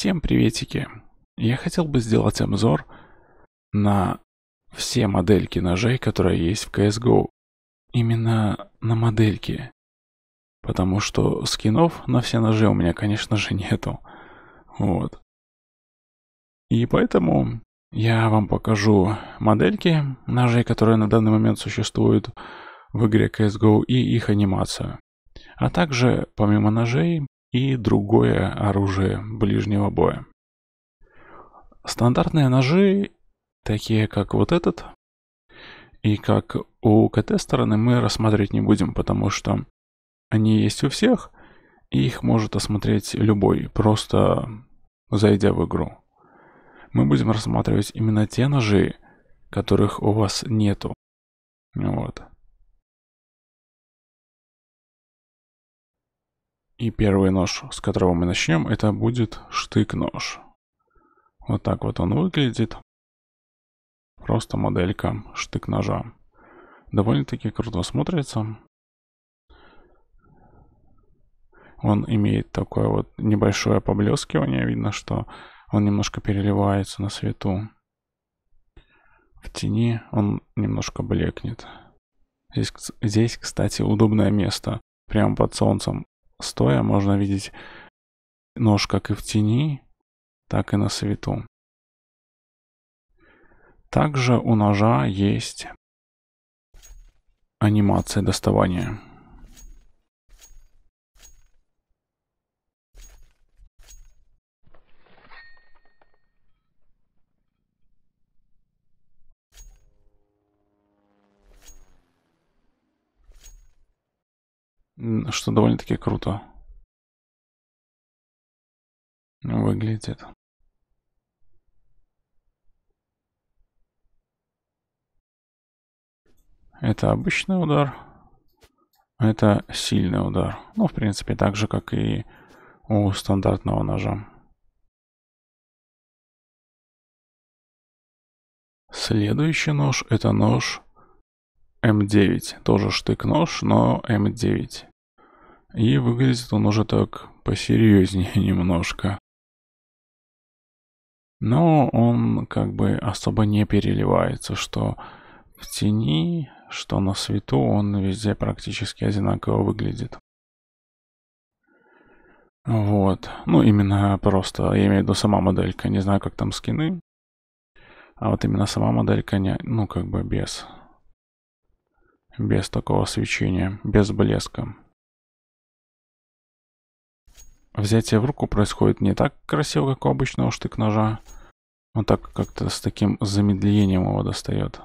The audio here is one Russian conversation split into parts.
Всем приветики! Я хотел бы сделать обзор на все модельки ножей, которые есть в CSGO. Именно на модельки. Потому что скинов на все ножи у меня, конечно же, нету. Вот. И поэтому я вам покажу модельки ножей, которые на данный момент существуют в игре CSGO и их анимацию. А также, помимо ножей, и другое оружие ближнего боя. Стандартные ножи, такие как вот этот, и как у КТ стороны мы рассматривать не будем, потому что они есть у всех, и их может осмотреть любой, просто зайдя в игру. Мы будем рассматривать именно те ножи, которых у вас нету. Вот. И первый нож, с которого мы начнем, это будет штык-нож. Вот так вот он выглядит. Просто моделька штык-ножа. Довольно-таки круто смотрится. Он имеет такое вот небольшое поблескивание. Видно, что он немножко переливается на свету. В тени он немножко блекнет. Здесь, здесь, кстати, удобное место. Прямо под солнцем Стоя можно видеть нож как и в тени, так и на свету. Также у ножа есть анимация доставания. что довольно-таки круто выглядит. Это обычный удар. Это сильный удар. Ну, в принципе, так же, как и у стандартного ножа. Следующий нож это нож М9. Тоже штык-нож, но М9. И выглядит он уже так посерьезнее немножко. Но он как бы особо не переливается, что в тени, что на свету, он везде практически одинаково выглядит. Вот. Ну, именно просто, я имею в виду сама моделька. Не знаю, как там скины. А вот именно сама моделька, не, ну, как бы без... Без такого свечения, без блеска. Взятие в руку происходит не так красиво, как у обычного штык-ножа. Он а так как-то с таким замедлением его достает.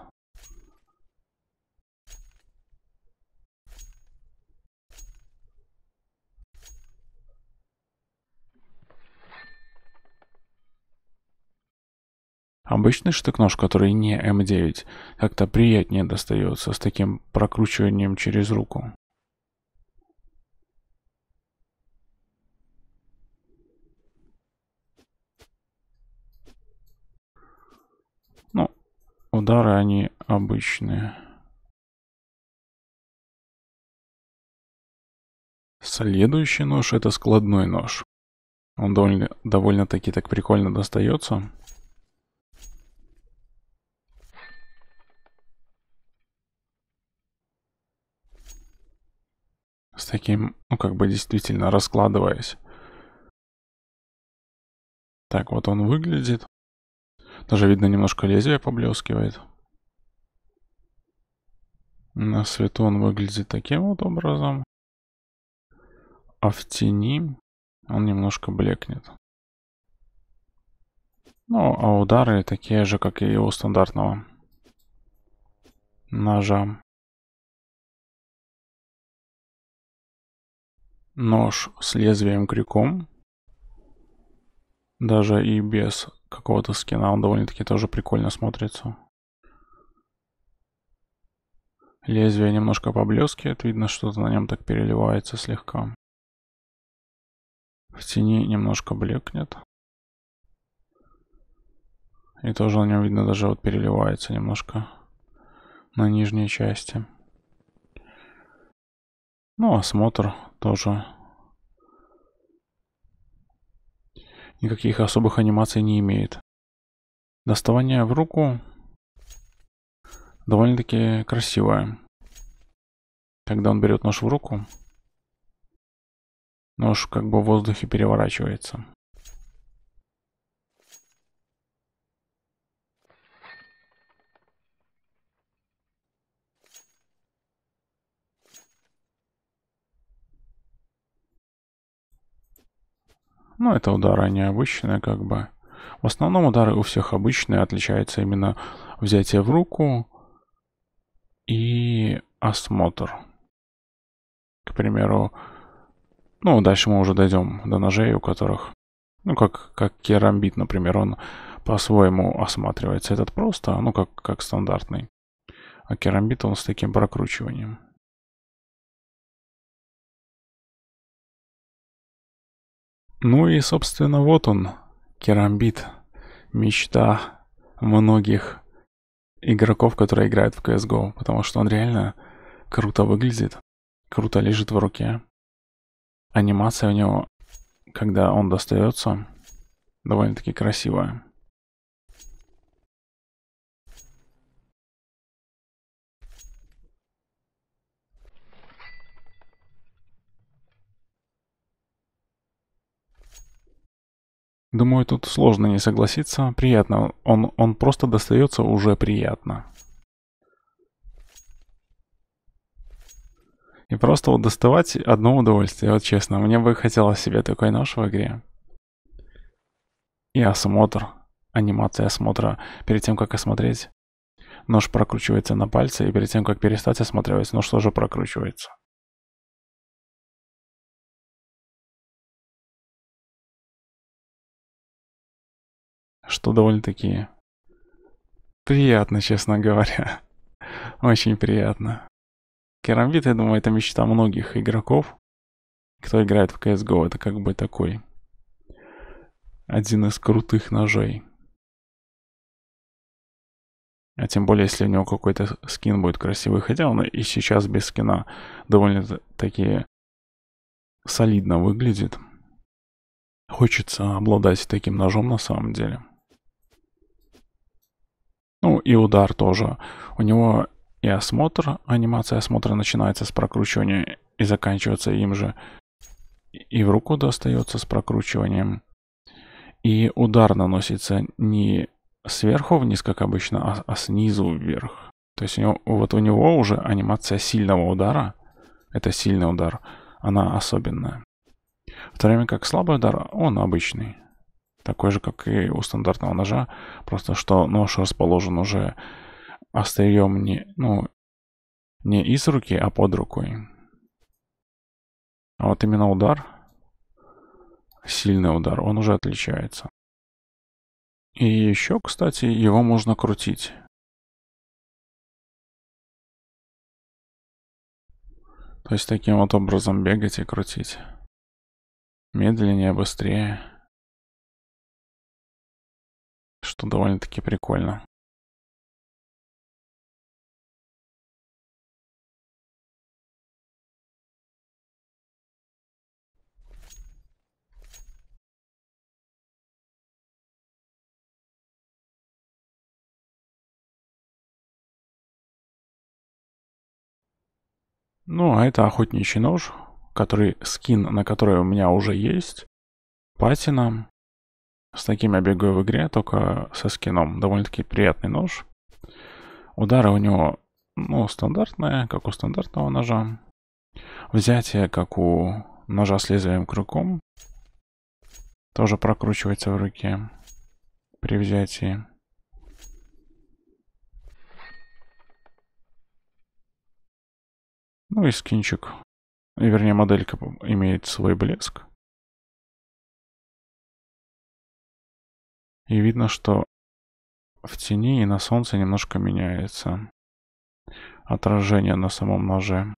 Обычный штык-нож, который не М9, как-то приятнее достается с таким прокручиванием через руку. удары, они обычные. Следующий нож это складной нож. Он довольно, довольно-таки так прикольно достается. С таким, ну как бы действительно раскладываясь. Так вот он выглядит. Даже видно немножко лезвие поблескивает. На свету он выглядит таким вот образом. А в тени он немножко блекнет. Ну, а удары такие же, как и у стандартного ножа. Нож с лезвием крюком. Даже и без какого-то скина. Он довольно-таки тоже прикольно смотрится. Лезвие немножко поблескивает. Видно, что-то на нем так переливается слегка. В тени немножко блекнет. И тоже на нем видно даже вот переливается немножко на нижней части. Ну, осмотр тоже никаких особых анимаций не имеет. Доставание в руку довольно-таки красивое. Когда он берет нож в руку, нож как бы в воздухе переворачивается. но ну, это удары необычные как бы. В основном удары у всех обычные, отличается именно взятие в руку и осмотр. К примеру, ну, дальше мы уже дойдем до ножей, у которых, ну, как, как керамбит, например, он по-своему осматривается. Этот просто, а ну, как, как стандартный. А керамбит он с таким прокручиванием. Ну и, собственно, вот он, керамбит, мечта многих игроков, которые играют в CSGO, потому что он реально круто выглядит, круто лежит в руке. Анимация у него, когда он достается, довольно-таки красивая. Думаю, тут сложно не согласиться. Приятно. Он, он просто достается уже приятно. И просто вот доставать одно удовольствие, вот честно. Мне бы хотелось себе такой нож в игре. И осмотр. Анимация осмотра перед тем, как осмотреть. Нож прокручивается на пальце, и перед тем, как перестать осматривать, нож тоже прокручивается. что довольно-таки приятно, честно говоря. Очень приятно. Керамбит, я думаю, это мечта многих игроков, кто играет в CSGO. Это как бы такой один из крутых ножей. А тем более, если у него какой-то скин будет красивый. Хотя он и сейчас без скина довольно-таки солидно выглядит. Хочется обладать таким ножом на самом деле. Ну и удар тоже. У него и осмотр, анимация осмотра начинается с прокручивания и заканчивается им же. И в руку достается с прокручиванием. И удар наносится не сверху вниз, как обычно, а, а снизу вверх. То есть у него, вот у него уже анимация сильного удара, это сильный удар, она особенная. В то время как слабый удар, он обычный такой же, как и у стандартного ножа, просто что нож расположен уже острием не, ну, не из руки, а под рукой. А вот именно удар, сильный удар, он уже отличается. И еще, кстати, его можно крутить. То есть таким вот образом бегать и крутить. Медленнее, быстрее что довольно-таки прикольно. Ну, а это охотничий нож, который скин, на который у меня уже есть. Патина. С таким я бегаю в игре, только со скином. Довольно-таки приятный нож. Удары у него, ну, стандартные, как у стандартного ножа. Взятие, как у ножа с лезвием крюком. Тоже прокручивается в руке при взятии. Ну и скинчик. И, вернее, моделька имеет свой блеск. И видно, что в тени и на солнце немножко меняется отражение на самом ноже.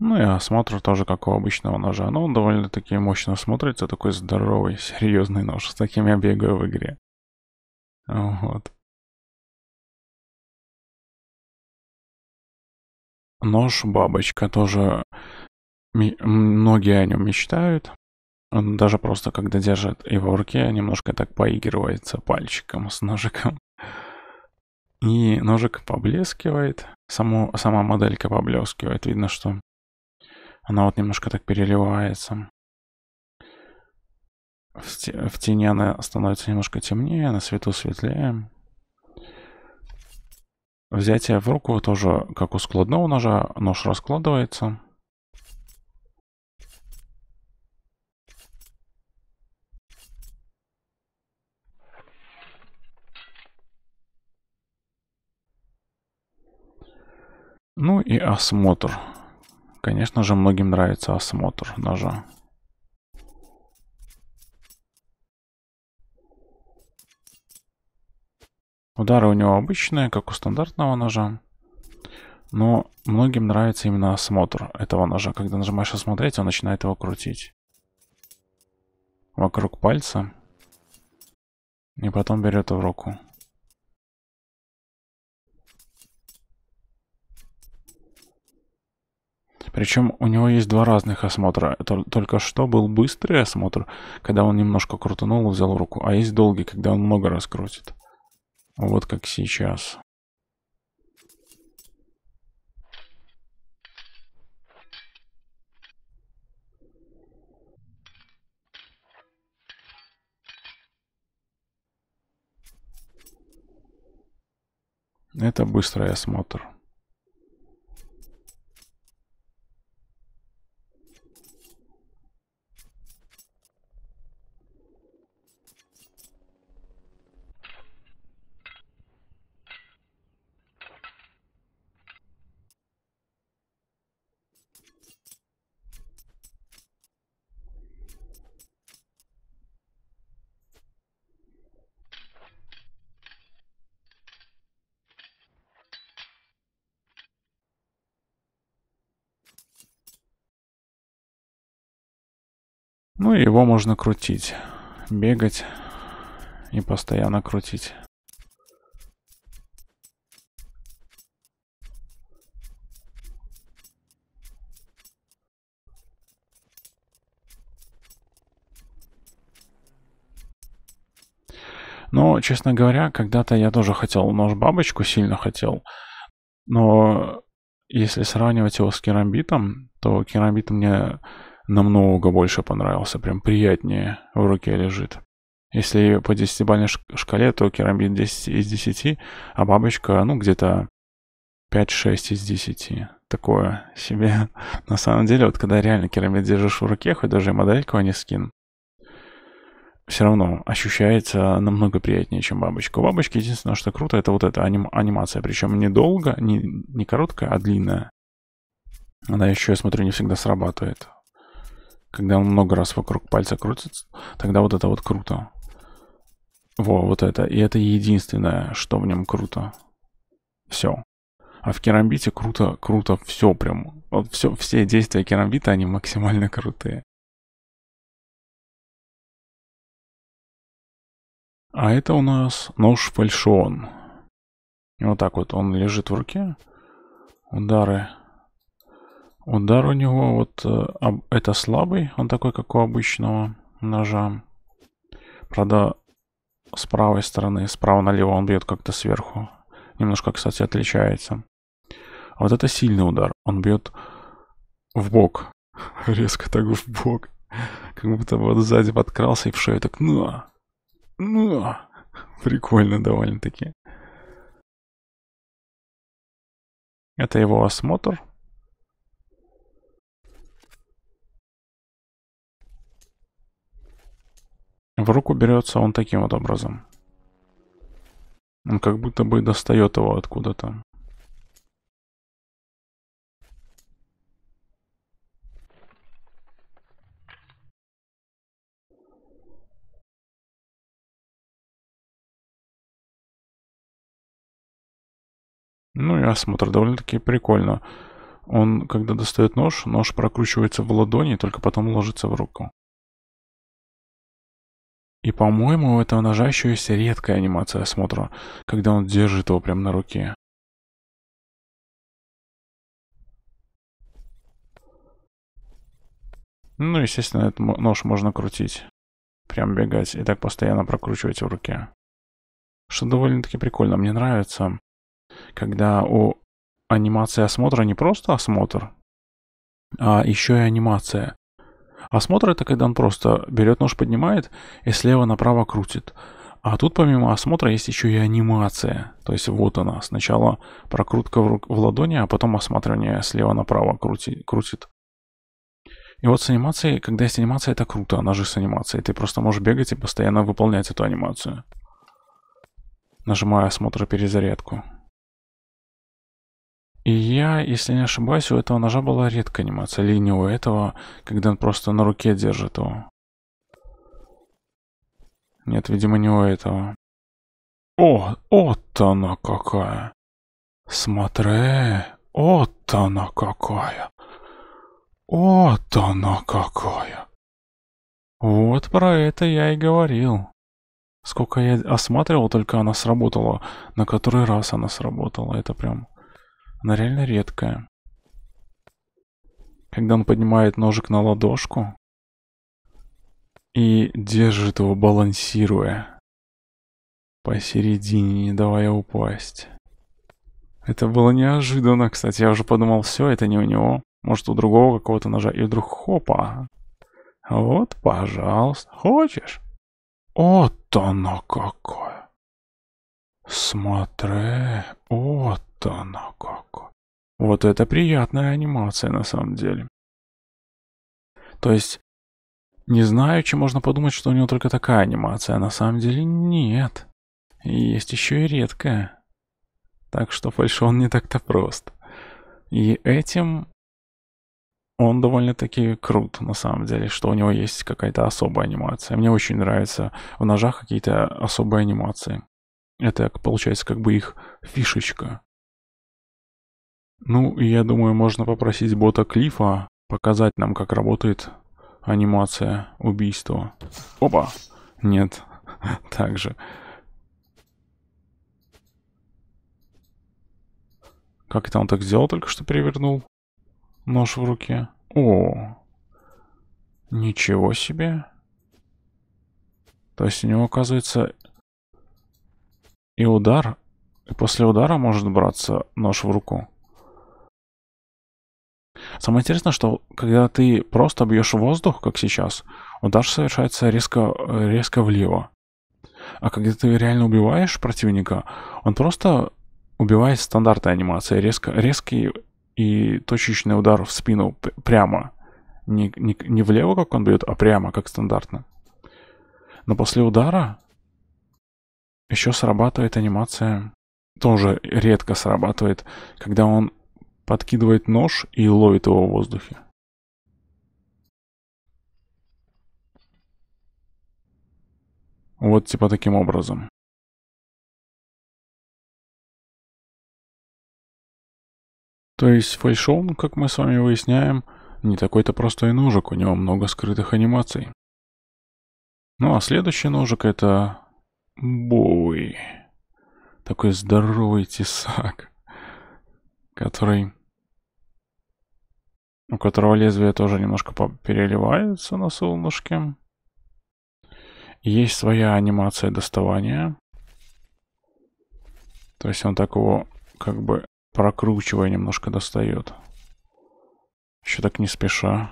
Ну и осмотр тоже как у обычного ножа, но он довольно-таки мощно смотрится, такой здоровый, серьезный нож, с таким я бегаю в игре. Вот. Нож-бабочка тоже многие о нем мечтают. Он даже просто, когда держит его в руке, немножко так поигрывается пальчиком с ножиком. И ножик поблескивает, само, сама моделька поблескивает. Видно, что она вот немножко так переливается. В, тени она становится немножко темнее, на свету светлее. Взятие в руку тоже, как у складного ножа, нож раскладывается. Ну и осмотр. Конечно же, многим нравится осмотр ножа. Удары у него обычные, как у стандартного ножа. Но многим нравится именно осмотр этого ножа. Когда нажимаешь осмотреть, он начинает его крутить. Вокруг пальца. И потом берет в руку. Причем у него есть два разных осмотра. Только что был быстрый осмотр, когда он немножко крутанул и взял руку, а есть долгий, когда он много раз крутит. Вот как сейчас. Это быстрый осмотр. Ну и его можно крутить, бегать и постоянно крутить. Но, честно говоря, когда-то я тоже хотел нож-бабочку, сильно хотел. Но если сравнивать его с керамбитом, то керамбит мне намного больше понравился, прям приятнее в руке лежит. Если по десятибалльной шкале, то керамбит 10 из 10, а бабочка, ну, где-то 5-6 из 10. Такое себе. На самом деле, вот когда реально керамбит держишь в руке, хоть даже и модельку, а не скин, все равно ощущается намного приятнее, чем бабочка. У бабочки единственное, что круто, это вот эта аним анимация. Причем недолго, не, не короткая, а длинная. Она еще, я смотрю, не всегда срабатывает. Когда он много раз вокруг пальца крутится, тогда вот это вот круто. Во, вот это. И это единственное, что в нем круто. Все. А в керамбите круто, круто все прям. Вот все, все действия керамбита, они максимально крутые. А это у нас нож фальшон. Вот так вот он лежит в руке. Удары Удар у него вот э, это слабый, он такой, как у обычного ножа. Правда, с правой стороны, справа налево он бьет как-то сверху. Немножко, кстати, отличается. А вот это сильный удар. Он бьет в бок. Резко так в бок. Как будто вот сзади подкрался и в шею так ну, ну. Прикольно довольно-таки. Это его осмотр. В руку берется он таким вот образом. Он как будто бы достает его откуда-то. Ну и осмотр довольно-таки прикольно. Он, когда достает нож, нож прокручивается в ладони и только потом ложится в руку. И, по-моему, это ножа еще есть редкая анимация осмотра, когда он держит его прямо на руке. Ну, естественно, этот нож можно крутить. Прям бегать и так постоянно прокручивать в руке. Что довольно-таки прикольно. Мне нравится, когда у анимации осмотра не просто осмотр, а еще и анимация. Осмотр а это когда он просто берет нож, поднимает и слева направо крутит. А тут помимо осмотра есть еще и анимация. То есть вот она. Сначала прокрутка в, рук, в ладони, а потом осматривание слева направо крути, крутит. И вот с анимацией, когда есть анимация, это круто. Она же с анимацией. Ты просто можешь бегать и постоянно выполнять эту анимацию. Нажимаю осмотр перезарядку. И я, если не ошибаюсь, у этого ножа была редкая анимация, или не у этого, когда он просто на руке держит его. Нет, видимо, не у этого. О, вот она какая! Смотри, вот она какая! Вот она какая! Вот про это я и говорил. Сколько я осматривал, только она сработала. На который раз она сработала. Это прям она реально редкая. Когда он поднимает ножик на ладошку и держит его, балансируя посередине, не давая упасть. Это было неожиданно, кстати. Я уже подумал, все, это не у него. Может, у другого какого-то ножа. И вдруг хопа. Вот, пожалуйста. Хочешь? Вот оно какое. Смотри, вот оно как. Вот это приятная анимация на самом деле. То есть, не знаю, чем можно подумать, что у него только такая анимация, а на самом деле нет. Есть еще и редкая. Так что фальшон не так-то прост. И этим он довольно-таки крут, на самом деле, что у него есть какая-то особая анимация. Мне очень нравится в ножах какие-то особые анимации. Это, а получается, как бы их фишечка. Ну, я думаю, можно попросить бота Клифа показать нам, как работает анимация убийства. Опа! Нет, так же. Как это он так сделал, только что перевернул нож в руке? О, ничего себе. То есть у него, оказывается, и удар, и после удара может браться нож в руку. Самое интересное, что когда ты просто бьешь воздух, как сейчас, удар совершается резко, резко влево. А когда ты реально убиваешь противника, он просто убивает стандартной анимации. Резко, резкий и точечный удар в спину прямо. Не, не, не влево, как он бьет, а прямо, как стандартно. Но после удара еще срабатывает анимация, тоже редко срабатывает, когда он подкидывает нож и ловит его в воздухе. Вот типа таким образом. То есть фальшон, как мы с вами выясняем, не такой-то простой ножик, у него много скрытых анимаций. Ну а следующий ножик это Боуи. Такой здоровый тесак, который... У которого лезвие тоже немножко переливается на солнышке. Есть своя анимация доставания. То есть он так его как бы прокручивая немножко достает. Еще так не спеша.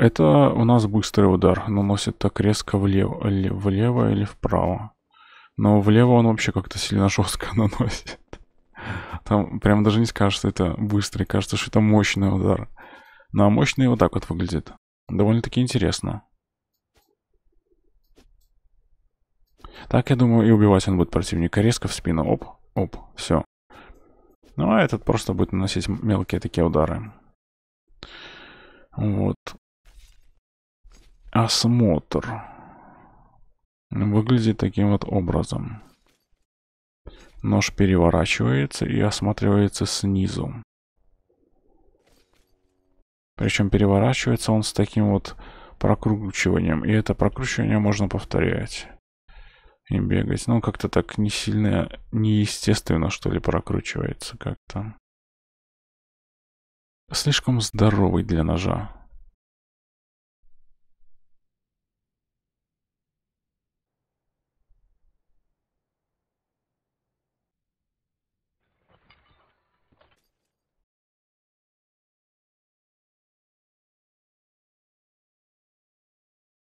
Это у нас быстрый удар. Наносит так резко влево, влево или вправо. Но влево он вообще как-то сильно жестко наносит. Там прям даже не скажешь, что это быстрый. Кажется, что это мощный удар. Но мощный вот так вот выглядит. Довольно-таки интересно. Так, я думаю, и убивать он будет противника резко в спину. Оп, оп, все. Ну а этот просто будет наносить мелкие такие удары. Вот осмотр выглядит таким вот образом. Нож переворачивается и осматривается снизу. Причем переворачивается он с таким вот прокручиванием. И это прокручивание можно повторять. И бегать. Ну, как-то так не сильно, неестественно, что ли, прокручивается как-то. Слишком здоровый для ножа.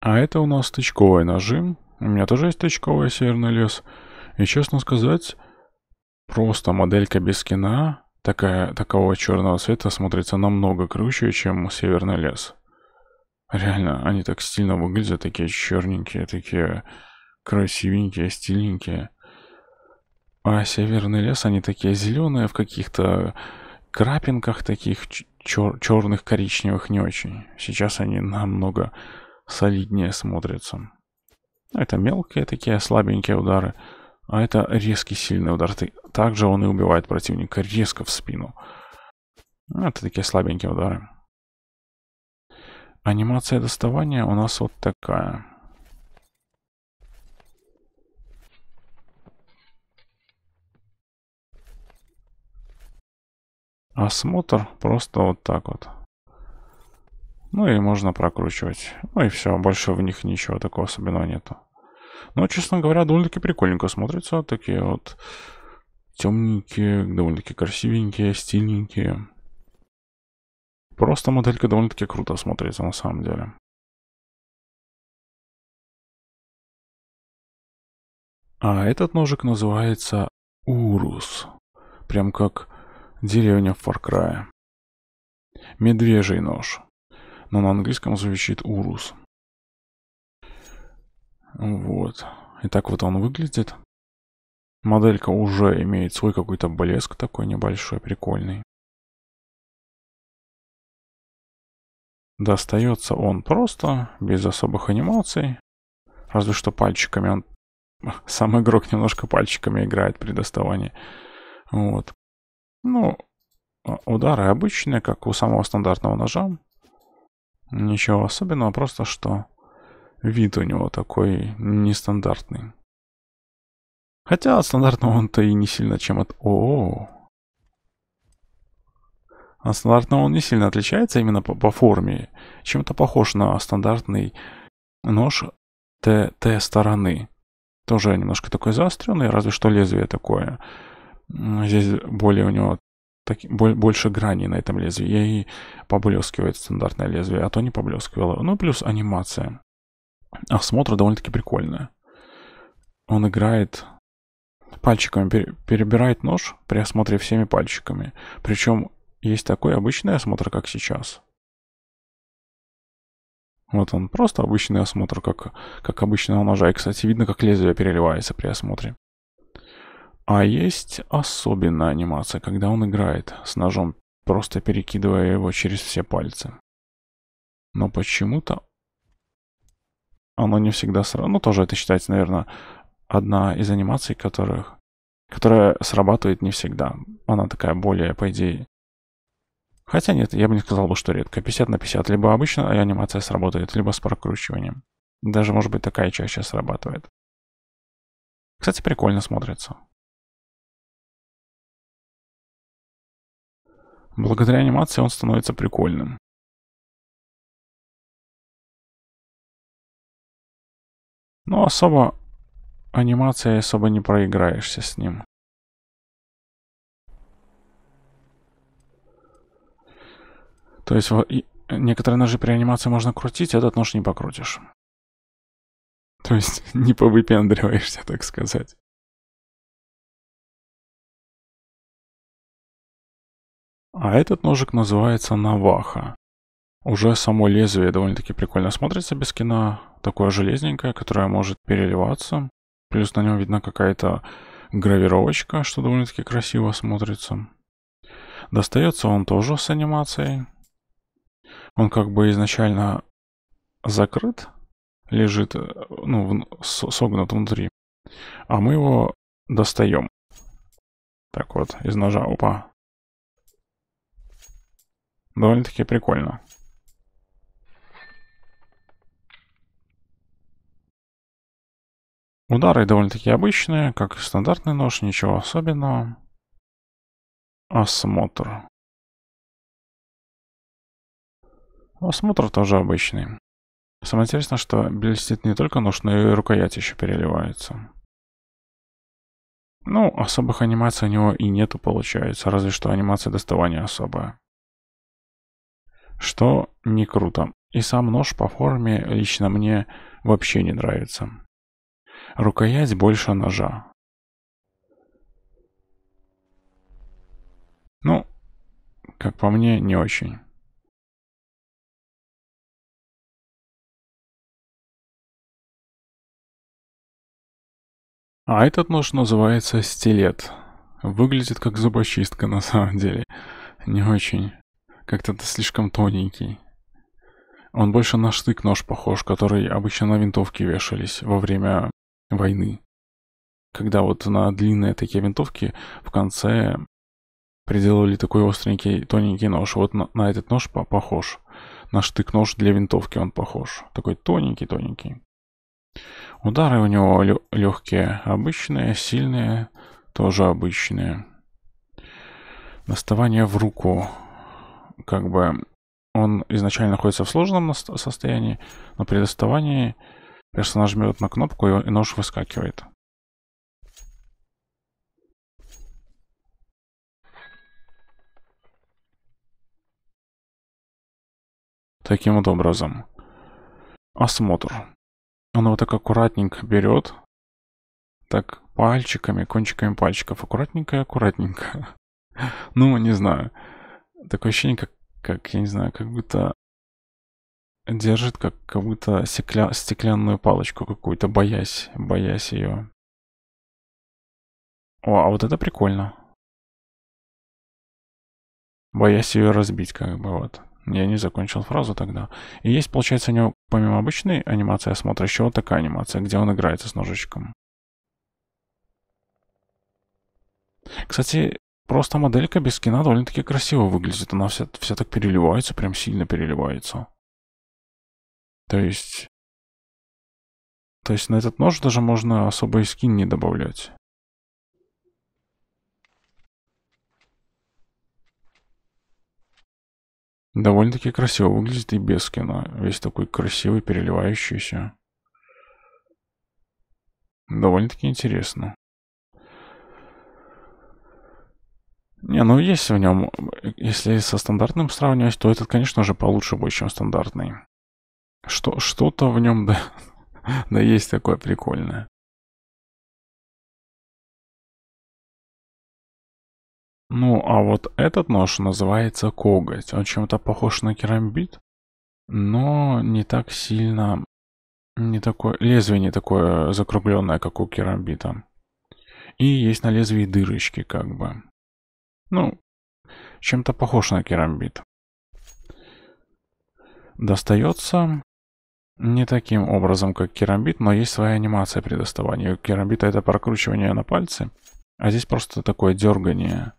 А это у нас тычковый нажим. У меня тоже есть тычковый северный лес. И честно сказать, просто моделька без скина такая, такого черного цвета смотрится намного круче, чем северный лес. Реально, они так стильно выглядят, такие черненькие, такие красивенькие, стильненькие. А северный лес, они такие зеленые в каких-то крапинках таких чер черных, коричневых не очень. Сейчас они намного солиднее смотрится. Это мелкие такие слабенькие удары, а это резкий сильный удар. Также он и убивает противника резко в спину. Это такие слабенькие удары. Анимация доставания у нас вот такая. Осмотр просто вот так вот. Ну и можно прокручивать. Ну и все, больше в них ничего такого особенного нету. Но, честно говоря, довольно-таки прикольненько смотрится Такие вот темненькие, довольно-таки красивенькие, стильненькие. Просто моделька довольно-таки круто смотрится на самом деле. А этот ножик называется Урус. Прям как деревня в Фаркрае Медвежий нож но на английском звучит урус. Вот. И так вот он выглядит. Моделька уже имеет свой какой-то блеск такой небольшой, прикольный. Достается он просто, без особых анимаций. Разве что пальчиками он... Сам игрок немножко пальчиками играет при доставании. Вот. Ну, удары обычные, как у самого стандартного ножа. Ничего особенного, просто что вид у него такой нестандартный. Хотя от стандартного он-то и не сильно чем от о, От стандартного он не сильно отличается именно по, по форме. Чем-то похож на стандартный нож т стороны. Тоже немножко такой заостренный, разве что лезвие такое. Здесь более у него так, больше граней на этом лезвии. И поблескивает стандартное лезвие, а то не поблескивало. Ну, плюс анимация. Осмотр довольно-таки прикольная. Он играет пальчиками, пер, перебирает нож при осмотре всеми пальчиками. Причем есть такой обычный осмотр, как сейчас. Вот он, просто обычный осмотр, как, как обычного ножа. И, кстати, видно, как лезвие переливается при осмотре. А есть особенная анимация, когда он играет с ножом, просто перекидывая его через все пальцы. Но почему-то оно не всегда сразу... Ну, тоже это считается, наверное, одна из анимаций, которых... которая срабатывает не всегда. Она такая более, по идее... Хотя нет, я бы не сказал бы, что редко. 50 на 50. Либо обычно анимация сработает, либо с прокручиванием. Даже, может быть, такая чаще срабатывает. Кстати, прикольно смотрится. Благодаря анимации он становится прикольным. Но особо анимация особо не проиграешься с ним. То есть э, некоторые ножи при анимации можно крутить, а этот нож не покрутишь. То есть не повыпендриваешься, так сказать. А этот ножик называется Наваха. Уже само лезвие довольно-таки прикольно смотрится без кино. Такое железненькое, которое может переливаться. Плюс на нем видна какая-то гравировочка, что довольно-таки красиво смотрится. Достается он тоже с анимацией. Он как бы изначально закрыт, лежит, э, ну, согнут внутри. А мы его достаем. Так вот, из ножа, опа, Довольно-таки прикольно. Удары довольно-таки обычные, как стандартный нож, ничего особенного. Осмотр. Осмотр тоже обычный. Самое интересное, что блестит не только нож, но и рукоять еще переливается. Ну, особых анимаций у него и нету, получается, разве что анимация доставания особая что не круто. И сам нож по форме лично мне вообще не нравится. Рукоять больше ножа. Ну, как по мне, не очень. А этот нож называется стилет. Выглядит как зубочистка на самом деле. Не очень как-то это слишком тоненький. Он больше на штык-нож похож, который обычно на винтовки вешались во время войны. Когда вот на длинные такие винтовки в конце приделывали такой остренький тоненький нож. Вот на, на этот нож по похож. На штык-нож для винтовки он похож. Такой тоненький-тоненький. Удары у него легкие, обычные, сильные, тоже обычные. Наставание в руку как бы он изначально находится в сложном состоянии, но при доставании персонаж жмет на кнопку и нож выскакивает. Таким вот образом. Осмотр. Он его так аккуратненько берет. Так пальчиками, кончиками пальчиков. Аккуратненько, аккуратненько. Ну, не знаю такое ощущение, как, как я не знаю, как будто держит как, как будто стекля, стеклянную палочку какую-то, боясь, боясь ее. О, а вот это прикольно. Боясь ее разбить, как бы вот. Я не закончил фразу тогда. И есть, получается, у него помимо обычной анимации осмотра еще вот такая анимация, где он играется с ножичком. Кстати, Просто моделька без скина довольно-таки красиво выглядит. Она вся, вся так переливается, прям сильно переливается. То есть... То есть на этот нож даже можно особо и скин не добавлять. Довольно-таки красиво выглядит и без скина. Весь такой красивый, переливающийся. Довольно-таки интересно. Не, ну есть в нем, если со стандартным сравнивать, то этот, конечно же, получше будет, чем стандартный. Что, что-то в нем, да, да есть такое прикольное. Ну, а вот этот нож называется коготь. Он чем-то похож на керамбит, но не так сильно... Не такое, лезвие не такое закругленное, как у керамбита. И есть на лезвии дырочки, как бы. Ну, чем-то похож на керамбит. Достается не таким образом, как керамбит, но есть своя анимация при доставании. У керамбита это прокручивание на пальцы, а здесь просто такое дергание.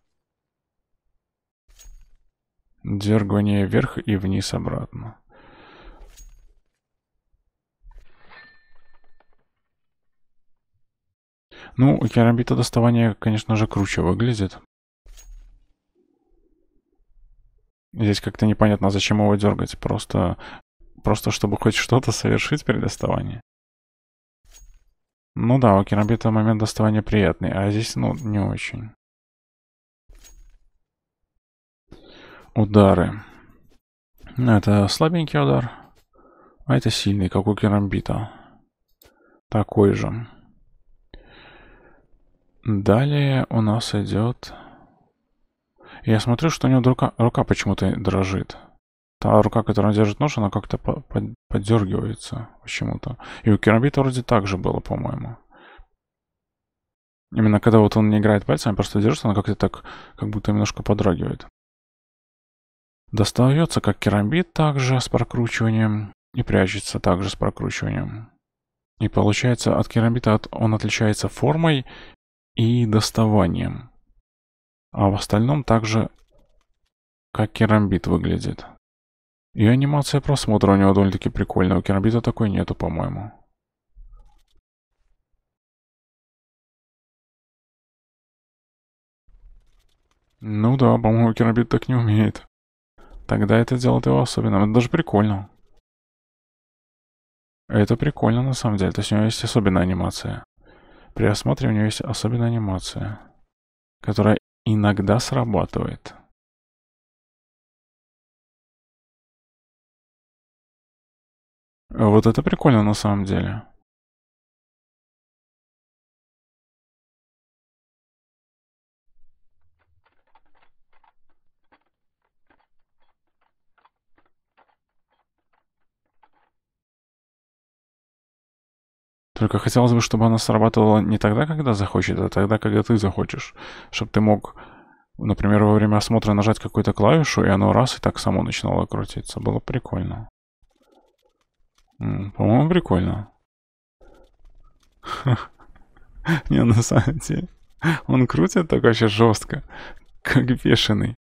Дергание вверх и вниз обратно. Ну, у керамбита доставание, конечно же, круче выглядит. Здесь как-то непонятно, зачем его дергать. Просто, просто чтобы хоть что-то совершить при доставании. Ну да, у Керамбита момент доставания приятный, а здесь, ну, не очень. Удары. Это слабенький удар. А это сильный, как у Керамбита. Такой же. Далее у нас идет я смотрю, что у него рука, рука почему-то дрожит. Та рука, которая держит нож, она как-то по поддергивается почему-то. И у Керамбита вроде так же было, по-моему. Именно когда вот он не играет пальцами, а просто держит, она как-то так, как будто немножко подрагивает. Достается как керамбит также с прокручиванием и прячется также с прокручиванием. И получается от керамбита от, он отличается формой и доставанием а в остальном также как керамбит выглядит. И анимация просмотра у него довольно-таки прикольная. У керамбита такой нету, по-моему. Ну да, по-моему, керамбит так не умеет. Тогда это делает его особенным. Это даже прикольно. Это прикольно на самом деле. То есть у него есть особенная анимация. При осмотре у него есть особенная анимация, которая Иногда срабатывает. Вот это прикольно на самом деле. Только хотелось бы, чтобы она срабатывала не тогда, когда захочет, а тогда, когда ты захочешь. Чтобы ты мог, например, во время осмотра нажать какую-то клавишу, и оно раз, и так само начинало крутиться. Было прикольно. По-моему, прикольно. Не, на самом деле. Он крутит так вообще жестко. Как бешеный.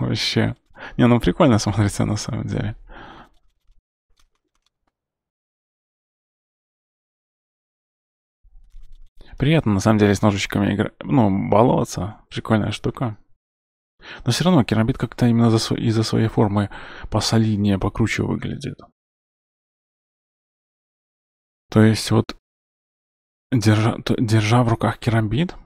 Вообще. Не, ну прикольно смотрится на самом деле. приятно, на самом деле, с ножичками играть, ну, баловаться. Прикольная штука. Но все равно керамбит как-то именно из-за своей формы посолиднее, покруче выглядит. То есть вот, держа, держа в руках керамбит,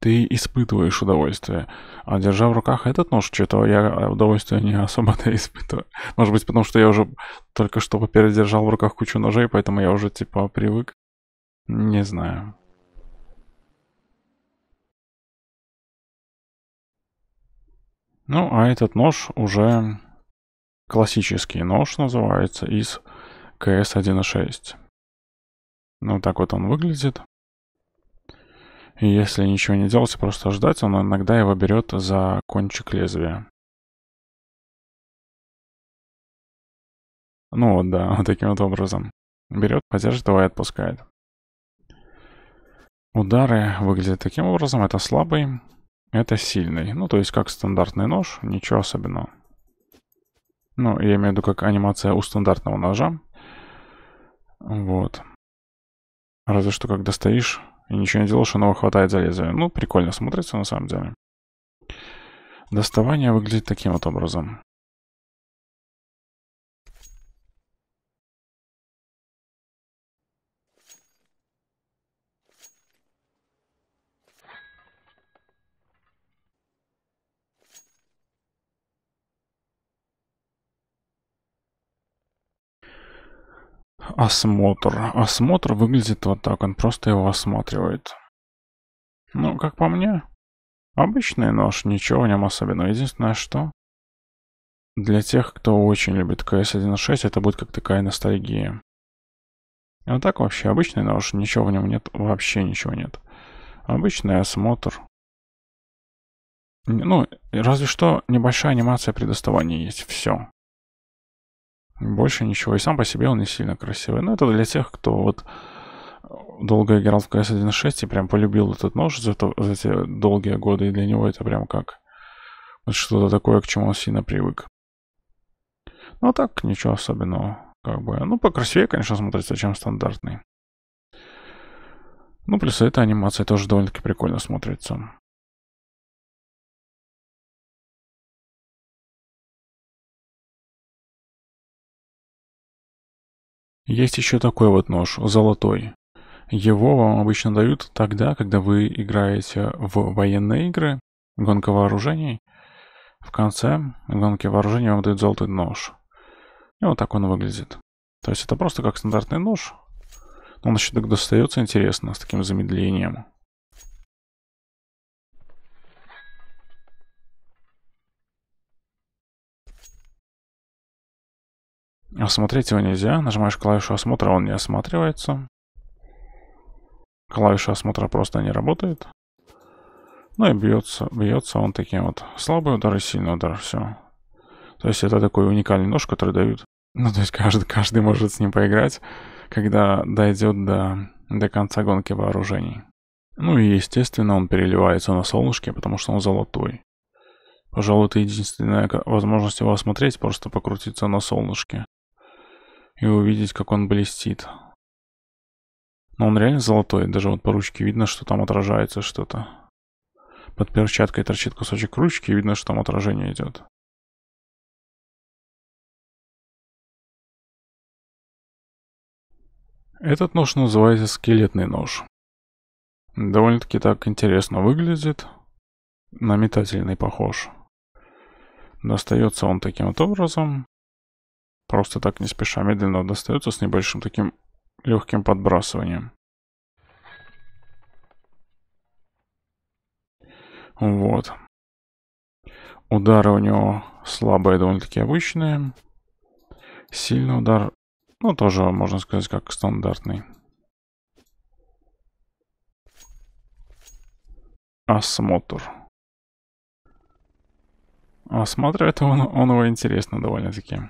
ты испытываешь удовольствие. А держа в руках этот нож, что-то я а, удовольствие не особо-то испытываю. Может быть, потому что я уже только что попередержал в руках кучу ножей, поэтому я уже типа привык. Не знаю. Ну, а этот нож уже классический нож, называется, из КС 1.6. Ну, так вот он выглядит. И если ничего не делать, просто ждать, он иногда его берет за кончик лезвия. Ну вот, да, вот таким вот образом. Берет, поддержит его и отпускает. Удары выглядят таким образом. Это слабый, это сильный. Ну, то есть как стандартный нож, ничего особенного. Ну, я имею в виду как анимация у стандартного ножа. Вот. Разве что как достаешь, и ничего не делаешь, оно хватает за лезвие. Ну, прикольно смотрится на самом деле. Доставание выглядит таким вот образом. осмотр. Осмотр выглядит вот так, он просто его осматривает. Ну, как по мне, обычный нож, ничего в нем особенного. Единственное, что... Для тех, кто очень любит КС 1.6, это будет как такая ностальгия. А так вообще обычный нож, ничего в нем нет, вообще ничего нет. Обычный осмотр. Ну, разве что небольшая анимация при доставании есть, все. Больше ничего. И сам по себе он не сильно красивый. Но ну, это для тех, кто вот долго играл в CS 1.6 и прям полюбил этот нож за, то, за те долгие годы. И для него это прям как вот что-то такое, к чему он сильно привык. Ну а так, ничего особенного. Как бы, ну, покрасивее, конечно, смотрится, чем стандартный. Ну, плюс эта анимация тоже довольно-таки прикольно смотрится. Есть еще такой вот нож, золотой. Его вам обычно дают тогда, когда вы играете в военные игры, гонка вооружений. В конце гонки вооружений вам дают золотой нож. И вот так он выглядит. То есть это просто как стандартный нож. Но он еще так достается интересно, с таким замедлением. Осмотреть его нельзя. Нажимаешь клавишу осмотра, он не осматривается. Клавиша осмотра просто не работает. Ну и бьется, бьется он таким вот. Слабый удар и сильный удар, все. То есть это такой уникальный нож, который дают. Ну, то есть каждый, каждый может с ним поиграть, когда дойдет до, до конца гонки вооружений. Ну и, естественно, он переливается на солнышке, потому что он золотой. Пожалуй, это единственная возможность его осмотреть, просто покрутиться на солнышке и увидеть, как он блестит. Но он реально золотой, даже вот по ручке видно, что там отражается что-то. Под перчаткой торчит кусочек ручки, и видно, что там отражение идет. Этот нож называется скелетный нож. Довольно-таки так интересно выглядит. На метательный похож. Достается он таким вот образом. Просто так не спеша медленно достается с небольшим таким легким подбрасыванием. Вот. Удары у него слабые, довольно-таки обычные. Сильный удар, ну, тоже, можно сказать, как стандартный. Осмотр. Осматривает он, он его интересно довольно-таки.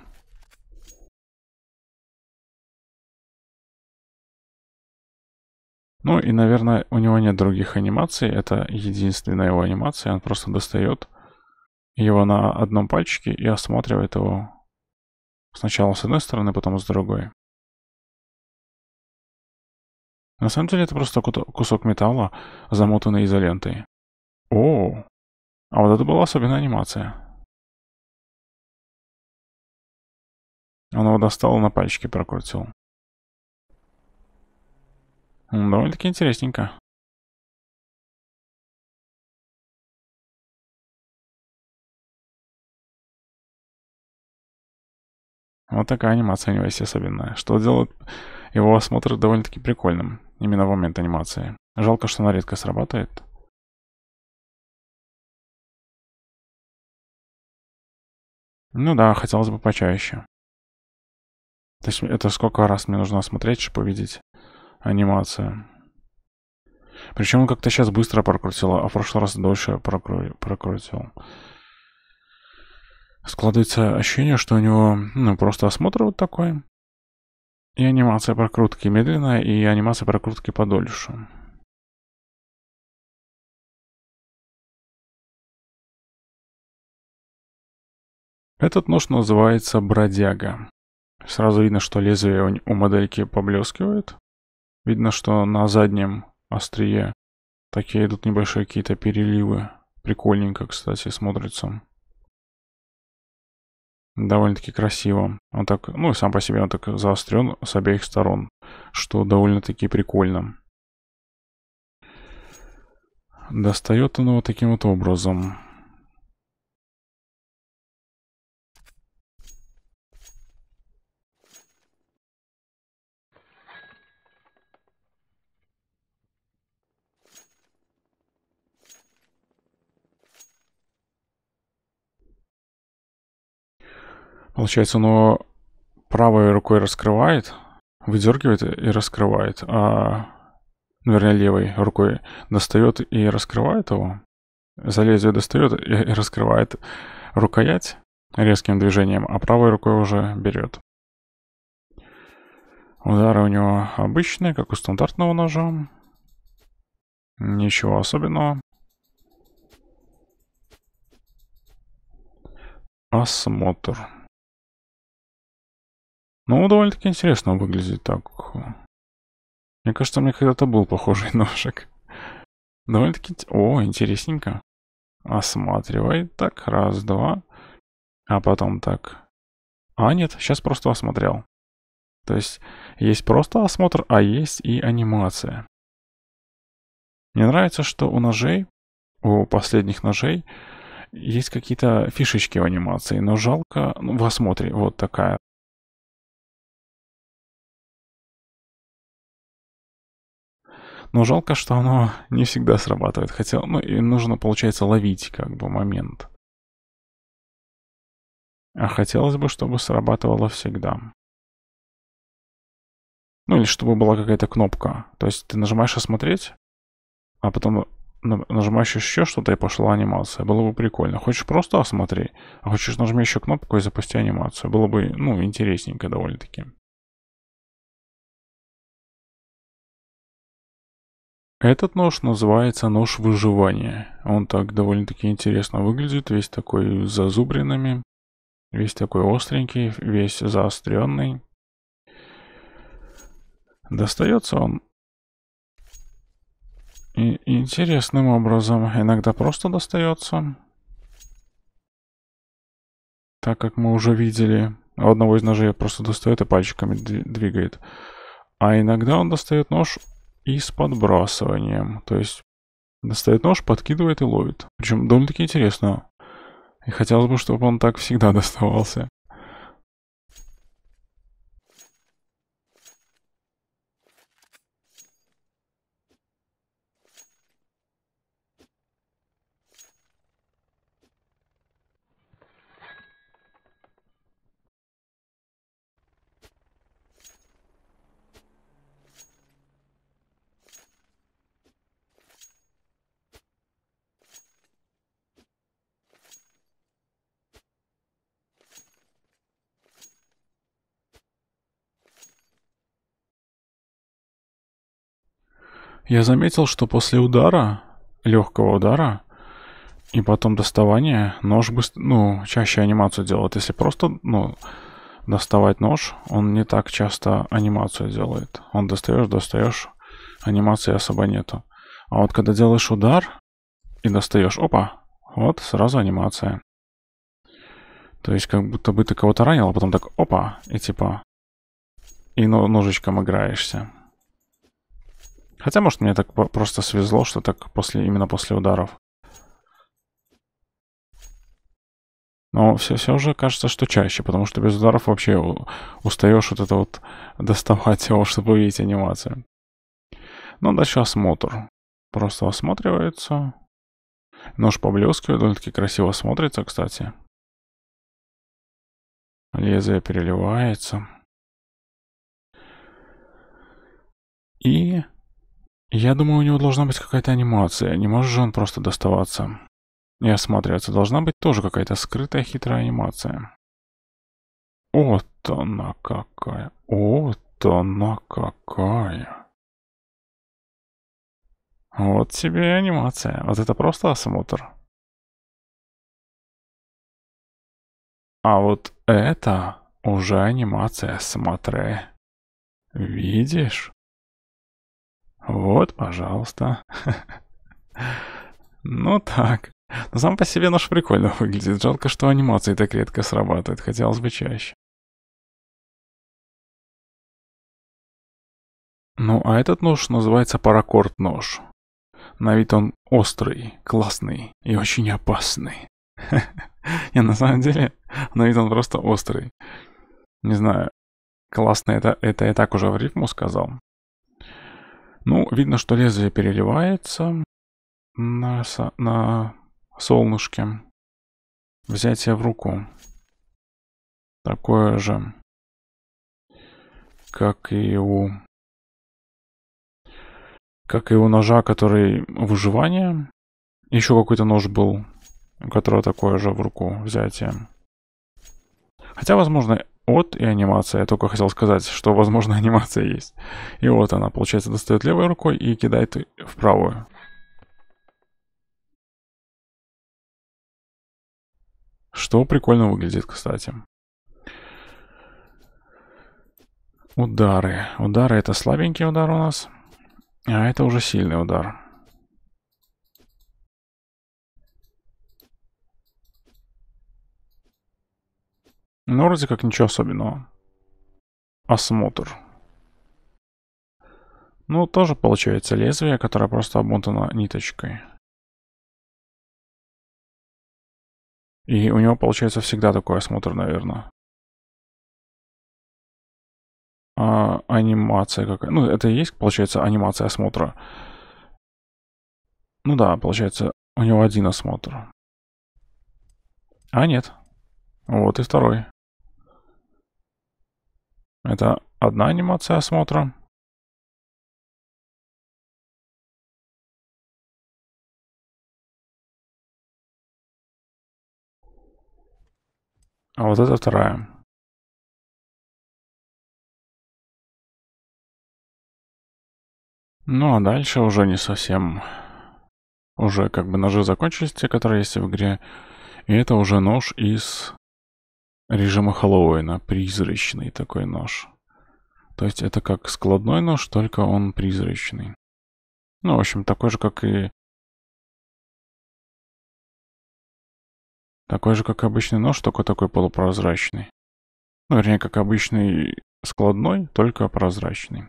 Ну и, наверное, у него нет других анимаций. Это единственная его анимация. Он просто достает его на одном пальчике и осматривает его сначала с одной стороны, потом с другой. На самом деле это просто кусок металла, замотанный изолентой. О, а вот это была особенная анимация. Он его достал на пальчике прокрутил. Довольно-таки интересненько. Вот такая анимация у него есть особенная, что делает его осмотр довольно-таки прикольным, именно в момент анимации. Жалко, что она редко срабатывает. Ну да, хотелось бы почаще. То есть это сколько раз мне нужно осмотреть, чтобы увидеть анимация. Причем он как-то сейчас быстро прокрутил, а в прошлый раз дольше прокрутил. Складывается ощущение, что у него ну, просто осмотр вот такой. И анимация прокрутки медленная, и анимация прокрутки подольше. Этот нож называется «Бродяга». Сразу видно, что лезвие у модельки поблескивает. Видно, что на заднем острие такие идут небольшие какие-то переливы. Прикольненько, кстати, смотрится. Довольно-таки красиво. Он так, ну и сам по себе он так заострен с обеих сторон, что довольно-таки прикольно. Достает он его таким вот образом. Получается, оно правой рукой раскрывает, выдергивает и раскрывает, а, наверное, левой рукой достает и раскрывает его. За лезвие достает и раскрывает рукоять резким движением, а правой рукой уже берет. Удары у него обычные, как у стандартного ножа. Ничего особенного. Осмотр. Ну, довольно-таки интересно выглядит так. Мне кажется, у меня когда-то был похожий ножик. Довольно-таки... О, интересненько. Осматривай. Так, раз, два. А потом так. А, нет, сейчас просто осмотрел. То есть, есть просто осмотр, а есть и анимация. Мне нравится, что у ножей, у последних ножей, есть какие-то фишечки в анимации, но жалко ну, в осмотре вот такая Но жалко, что оно не всегда срабатывает, хотя, ну, и нужно, получается, ловить как бы момент. А хотелось бы, чтобы срабатывало всегда. Ну, или чтобы была какая-то кнопка. То есть ты нажимаешь «Осмотреть», а потом нажимаешь еще что-то, и пошла анимация. Было бы прикольно. Хочешь просто осмотреть, а хочешь нажми еще кнопку и запусти анимацию. Было бы, ну, интересненько довольно-таки. Этот нож называется нож выживания. Он так довольно-таки интересно выглядит, весь такой с зазубринами, весь такой остренький, весь заостренный. Достается он и интересным образом. Иногда просто достается. Так как мы уже видели, у одного из ножей просто достает и пальчиками двигает. А иногда он достает нож и с подбрасыванием. То есть достает нож, подкидывает и ловит. Причем довольно-таки интересно. И хотелось бы, чтобы он так всегда доставался. Я заметил, что после удара, легкого удара, и потом доставания, нож быстро, ну, чаще анимацию делает. Если просто, ну, доставать нож, он не так часто анимацию делает. Он достаешь, достаешь, анимации особо нету. А вот когда делаешь удар и достаешь, опа, вот сразу анимация. То есть как будто бы ты кого-то ранил, а потом так опа, и типа, и ножичком играешься. Хотя, может, мне так просто свезло, что так после именно после ударов. Но все, все уже кажется, что чаще, потому что без ударов вообще устаешь вот это вот доставать его, чтобы увидеть анимацию. Ну, дальше осмотр. Просто осматривается. Нож поблескивает, довольно-таки красиво смотрится, кстати. Лезвие переливается. И я думаю, у него должна быть какая-то анимация, не может же он просто доставаться. И осматриваться должна быть тоже какая-то скрытая хитрая анимация. Вот она какая, вот она какая. Вот тебе и анимация, вот это просто осмотр. А вот это уже анимация, смотри. Видишь? Вот, пожалуйста. Ну так. Но ну, сам по себе нож прикольно выглядит. Жалко, что анимации так редко срабатывает. Хотелось бы чаще. Ну, а этот нож называется паракорд-нож. На вид он острый, классный и очень опасный. Я на самом деле, на вид он просто острый. Не знаю, классный это, это я так уже в рифму сказал. Ну, видно, что лезвие переливается на, на солнышке. Взятие в руку. Такое же, как и у... Как и у ножа, который выживание. Еще какой-то нож был, у которого такое же в руку взятие. Хотя, возможно, вот и анимация. Я только хотел сказать, что, возможно, анимация есть. И вот она, получается, достает левой рукой и кидает в правую. Что прикольно выглядит, кстати. Удары. Удары это слабенький удар у нас. А это уже сильный удар. Ну, вроде как ничего особенного. Осмотр. Ну, тоже получается лезвие, которое просто обмотано ниточкой. И у него получается всегда такой осмотр, наверное. А, анимация какая. Ну, это и есть, получается, анимация осмотра. Ну да, получается, у него один осмотр. А нет. Вот и второй. Это одна анимация осмотра. А вот это вторая. Ну а дальше уже не совсем... Уже как бы ножи закончились, те, которые есть в игре. И это уже нож из режима Хэллоуина. Призрачный такой нож. То есть это как складной нож, только он призрачный. Ну, в общем, такой же, как и... Такой же, как обычный нож, только такой полупрозрачный. Ну, вернее, как обычный складной, только прозрачный.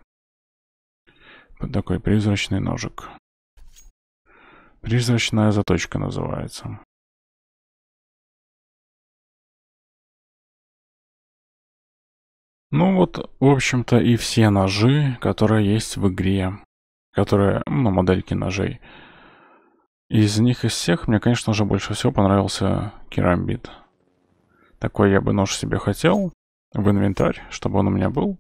Вот такой призрачный ножик. Призрачная заточка называется. Ну вот, в общем-то, и все ножи, которые есть в игре. Которые, ну, модельки ножей. Из них, из всех, мне, конечно же, больше всего понравился керамбит. Такой я бы нож себе хотел в инвентарь, чтобы он у меня был.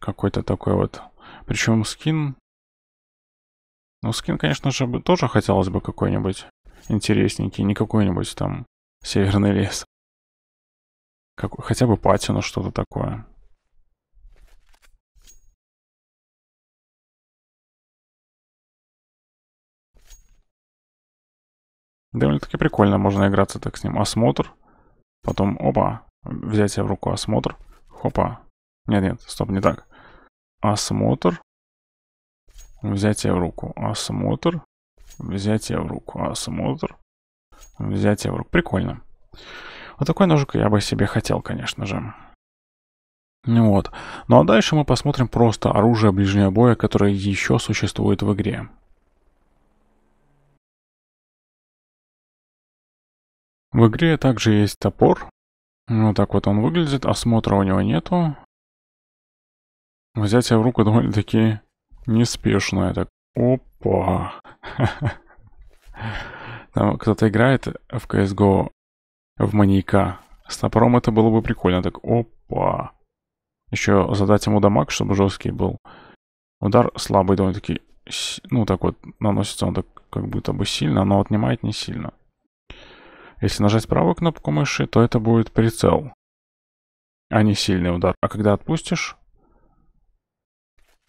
Какой-то такой вот. Причем скин... Ну, скин, конечно же, тоже хотелось бы какой-нибудь интересненький, не какой-нибудь там северный лес. Как, хотя бы патину что-то такое. Довольно-таки прикольно, можно играться так с ним. Осмотр. Потом, опа, взять в руку осмотр. Хопа. Нет-нет, стоп, не так. Осмотр. Взятие в руку. Осмотр. Взятие в руку. Осмотр. Взятие в руку. Прикольно. Вот ну, такой ножик я бы себе хотел, конечно же. Ну вот. Ну а дальше мы посмотрим просто оружие ближнего боя, которое еще существует в игре. В игре также есть топор. Вот так вот он выглядит, осмотра у него нету. Взятие в руку довольно-таки неспешное. Так, опа. Там кто-то играет в CSGO в маньяка. С топором это было бы прикольно. Так, опа. Еще задать ему дамаг, чтобы жесткий был. Удар слабый довольно-таки. Ну, так вот, наносится он так как будто бы сильно, но отнимает не сильно. Если нажать правую кнопку мыши, то это будет прицел, а не сильный удар. А когда отпустишь,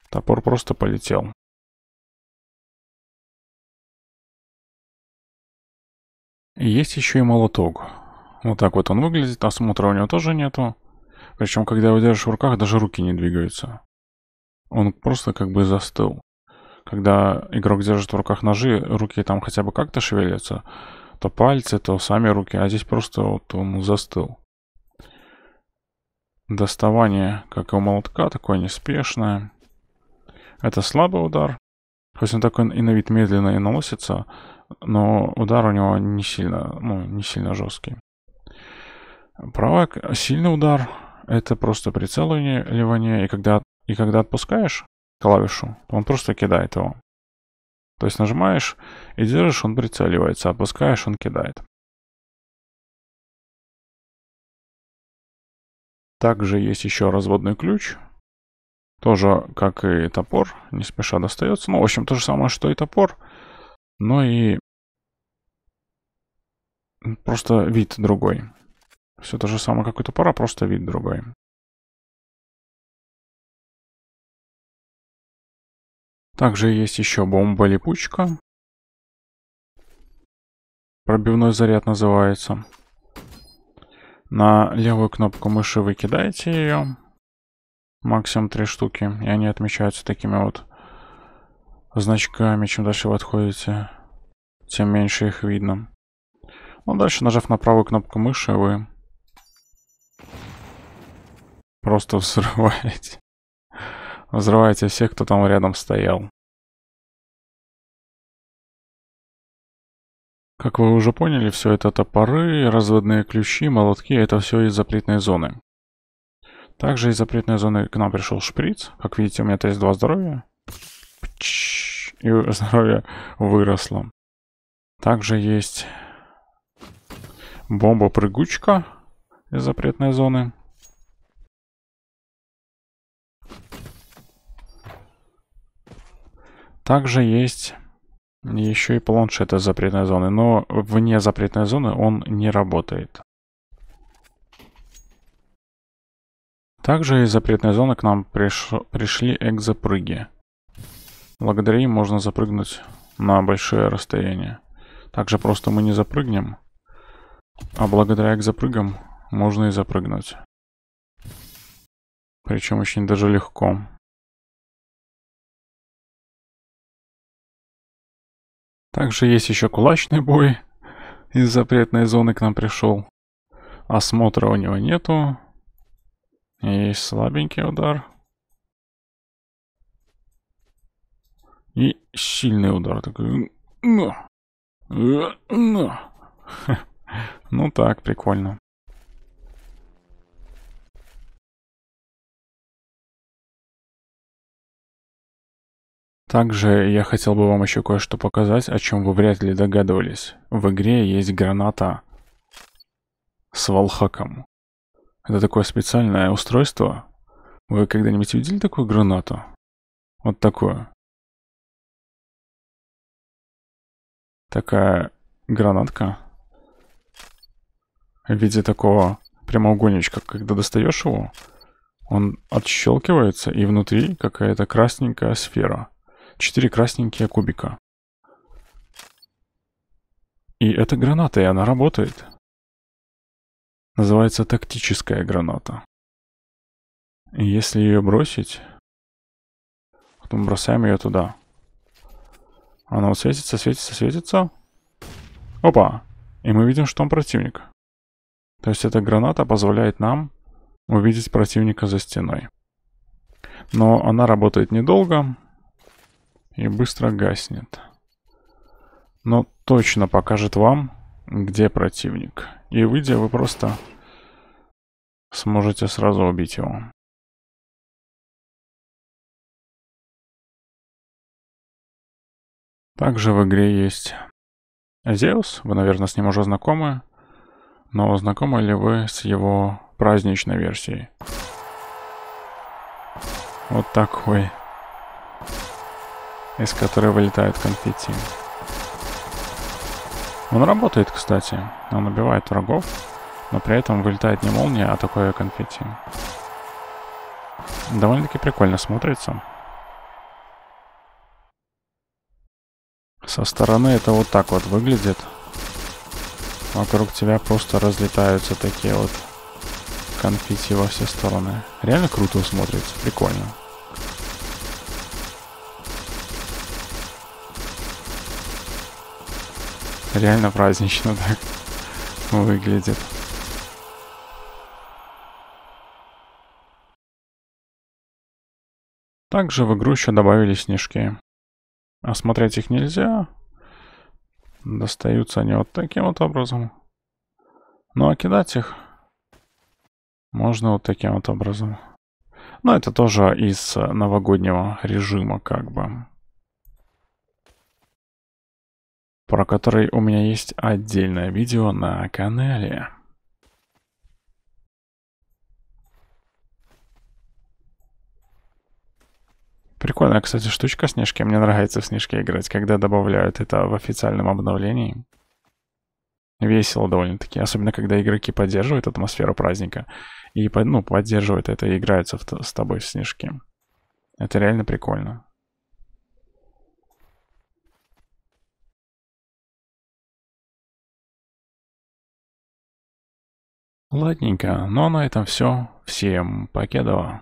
топор просто полетел. Есть еще и молоток. Вот так вот он выглядит, осмотра у него тоже нету. Причем, когда его держишь в руках, даже руки не двигаются. Он просто как бы застыл. Когда игрок держит в руках ножи, руки там хотя бы как-то шевелятся. То пальцы, то сами руки, а здесь просто вот он застыл. Доставание, как и у молотка, такое неспешное. Это слабый удар. Хоть он такой и на вид медленно и наносится, но удар у него не сильно, ну, не сильно жесткий. Правая сильный удар. Это просто прицеливание, и когда, и когда отпускаешь клавишу, он просто кидает его. То есть нажимаешь и держишь, он прицеливается, отпускаешь он кидает. Также есть еще разводный ключ. Тоже, как и топор, не спеша достается. Ну, в общем, то же самое, что и топор. Но и просто вид другой. Все то же самое, как и топора, просто вид другой. Также есть еще бомба-липучка. Пробивной заряд называется. На левую кнопку мыши вы ее. Максимум три штуки. И они отмечаются такими вот значками. Чем дальше вы отходите, тем меньше их видно. Ну, дальше, нажав на правую кнопку мыши, вы просто взрываете. Взрываете всех, кто там рядом стоял. Как вы уже поняли, все это топоры, разводные ключи, молотки, это все из запретной зоны. Также из запретной зоны к нам пришел шприц. Как видите, у меня 32 здоровья. И здоровье выросло. Также есть бомба-прыгучка из запретной зоны. Также есть еще и планшет из запретной зоны, но вне запретной зоны он не работает. Также из запретной зоны к нам приш... пришли экзопрыги. Благодаря им можно запрыгнуть на большое расстояние. Также просто мы не запрыгнем, а благодаря экзопрыгам можно и запрыгнуть. Причем очень даже легко. Также есть еще кулачный бой. Из запретной зоны к нам пришел. Осмотра у него нету. Есть слабенький удар. И сильный удар. Такой... Ну, ну. ну, ну так, прикольно. Также я хотел бы вам еще кое-что показать, о чем вы вряд ли догадывались. В игре есть граната с волхаком. Это такое специальное устройство. Вы когда-нибудь видели такую гранату? Вот такую. Такая гранатка в виде такого прямоугольничка, когда достаешь его, он отщелкивается, и внутри какая-то красненькая сфера. Четыре красненькие кубика. И это граната, и она работает. Называется тактическая граната. И если ее бросить, потом бросаем ее туда. Она вот светится, светится, светится. Опа! И мы видим, что он противник. То есть эта граната позволяет нам увидеть противника за стеной. Но она работает недолго, и быстро гаснет. Но точно покажет вам, где противник. И выйдя, вы просто сможете сразу убить его. Также в игре есть Зеус, вы, наверное, с ним уже знакомы, но знакомы ли вы с его праздничной версией? Вот такой из которой вылетают конфетти. Он работает, кстати. Он убивает врагов, но при этом вылетает не молния, а такое конфетти. Довольно-таки прикольно смотрится. Со стороны это вот так вот выглядит. Вокруг тебя просто разлетаются такие вот конфетти во все стороны. Реально круто смотрится, прикольно. Реально празднично так выглядит. Также в игру еще добавили снежки. Осмотреть а их нельзя. Достаются они вот таким вот образом. Ну а кидать их можно вот таким вот образом. Но это тоже из новогоднего режима как бы. про который у меня есть отдельное видео на канале. Прикольная, кстати, штучка Снежки. Мне нравится в Снежке играть, когда добавляют это в официальном обновлении. Весело довольно-таки. Особенно, когда игроки поддерживают атмосферу праздника. И ну, поддерживают это и играются с тобой в Снежки. Это реально прикольно. Ладненько, но ну а на этом все. Всем покедово.